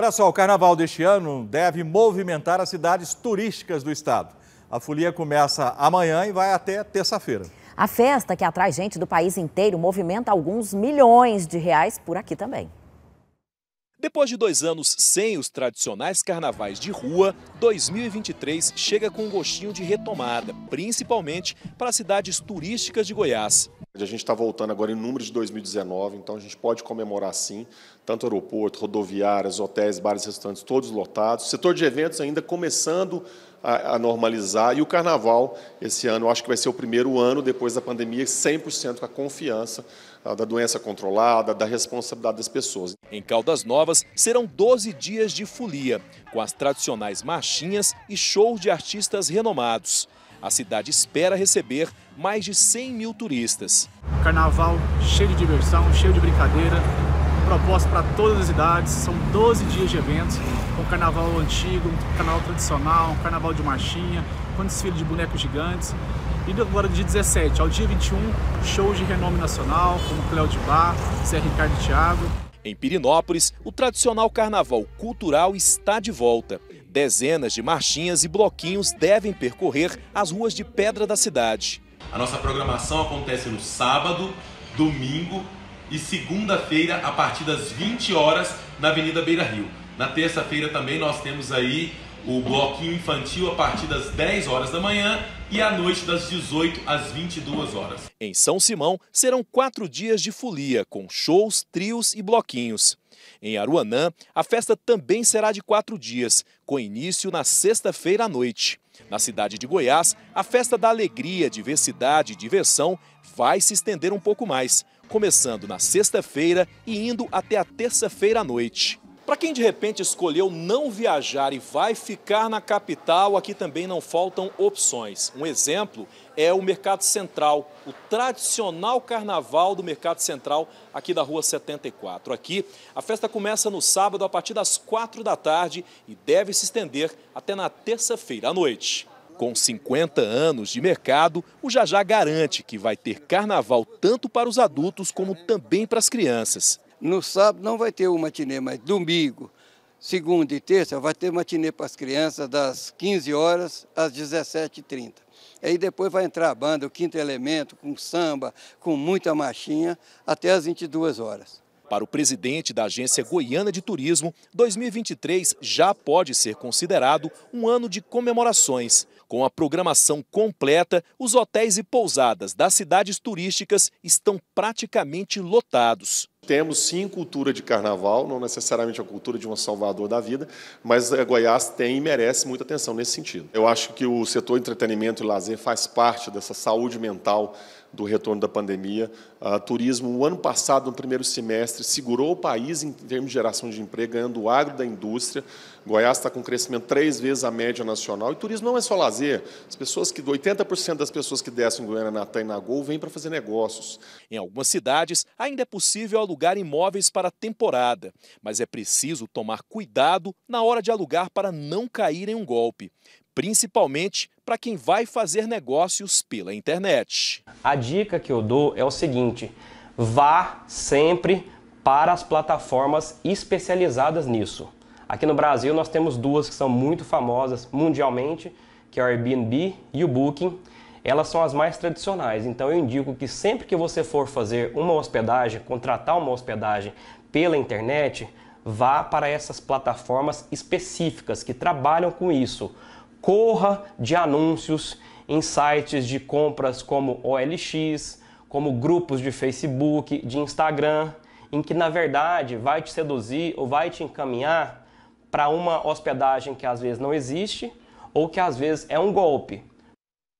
Olha só, o carnaval deste ano deve movimentar as cidades turísticas do estado. A folia começa amanhã e vai até terça-feira. A festa, que atrai gente do país inteiro, movimenta alguns milhões de reais por aqui também. Depois de dois anos sem os tradicionais carnavais de rua, 2023 chega com um gostinho de retomada, principalmente para as cidades turísticas de Goiás. A gente está voltando agora em número de 2019, então a gente pode comemorar sim, tanto aeroporto, rodoviárias, hotéis, bares, restaurantes, todos lotados. setor de eventos ainda começando a, a, normalizar e o carnaval esse ano, acho que vai ser o primeiro ano depois da pandemia 100% com a confiança a, ah, da doença controlada, da responsabilidade das pessoas. Em Caldas Novas serão 12 dias de folia, com as tradicionais marchinhas e shows de artistas renomados. A cidade espera receber mais de 100 mil turistas. Carnaval cheio de diversão, cheio de brincadeira, proposta para todas as idades. São 12 dias de eventos, com carnaval antigo, um carnaval tradicional, um carnaval de marchinha, com desfile de bonecos gigantes. E agora de 17 ao dia 21, shows de renome nacional, como Cléo de Bar, Zé Ricardo e Thiago. Em Pirinópolis, o tradicional carnaval cultural está de volta. Dezenas de marchinhas e bloquinhos devem percorrer as ruas de pedra da cidade. A nossa programação acontece no sábado, domingo e segunda-feira a partir das 20 horas na Avenida Beira Rio. Na terça-feira também nós temos aí o bloquinho infantil a partir das 10 horas da manhã e à noite das 18 às 22 horas. Em São Simão, serão quatro dias de folia, com shows, trios e bloquinhos. Em Aruanã, a festa também será de quatro dias, com início na sexta-feira à noite. Na cidade de Goiás, a festa da alegria, diversidade e diversão vai se estender um pouco mais, começando na sexta-feira e indo até a terça-feira à noite. Para quem de repente escolheu não viajar e vai ficar na capital, aqui também não faltam opções. Um exemplo é o Mercado Central, o tradicional carnaval do Mercado Central aqui da Rua 74. Aqui, a festa começa no sábado a partir das 4 da tarde e deve se estender até na terça-feira à noite. Com 50 anos de mercado, o Jajá garante que vai ter carnaval tanto para os adultos como também para as crianças. No sábado não vai ter o matinê, mas domingo, segunda e terça vai ter matinê para as crianças das 15 horas às 17h30. Aí depois vai entrar a banda, o quinto elemento, com samba, com muita marchinha, até às 22 horas. Para o presidente da Agência Goiana de Turismo, 2023 já pode ser considerado um ano de comemorações. Com a programação completa, os hotéis e pousadas das cidades turísticas estão praticamente lotados temos sim cultura de carnaval, não necessariamente a cultura de um Salvador da vida, mas eh, Goiás tem e merece muita atenção nesse sentido. Eu acho que o setor entretenimento e lazer faz parte dessa saúde mental do retorno da pandemia. Uh, turismo, o ano passado, no primeiro semestre, segurou o país em termos de geração de emprego, ganhando o agro da indústria. Goiás está com um crescimento três vezes a média nacional. E turismo não é só lazer. As pessoas que 80% das pessoas que descem em Goiânia, Natal e Nagol vêm para fazer negócios. Em algumas cidades, ainda é possível alugar alugar imóveis para temporada, mas é preciso tomar cuidado na hora de alugar para não cair em um golpe, principalmente para quem vai fazer negócios pela internet. A dica que eu dou é o seguinte: vá sempre para as plataformas especializadas nisso. Aqui no Brasil nós temos duas que são muito famosas mundialmente, que é o Airbnb e o Booking elas são as mais tradicionais. Então eu indico que sempre que você for fazer uma hospedagem, contratar uma hospedagem pela internet, vá para essas plataformas específicas que trabalham com isso. Corra de anúncios em sites de compras como OLX, como grupos de Facebook, de Instagram, em que na verdade vai te seduzir ou vai te encaminhar para uma hospedagem que às vezes não existe ou que às vezes é um golpe.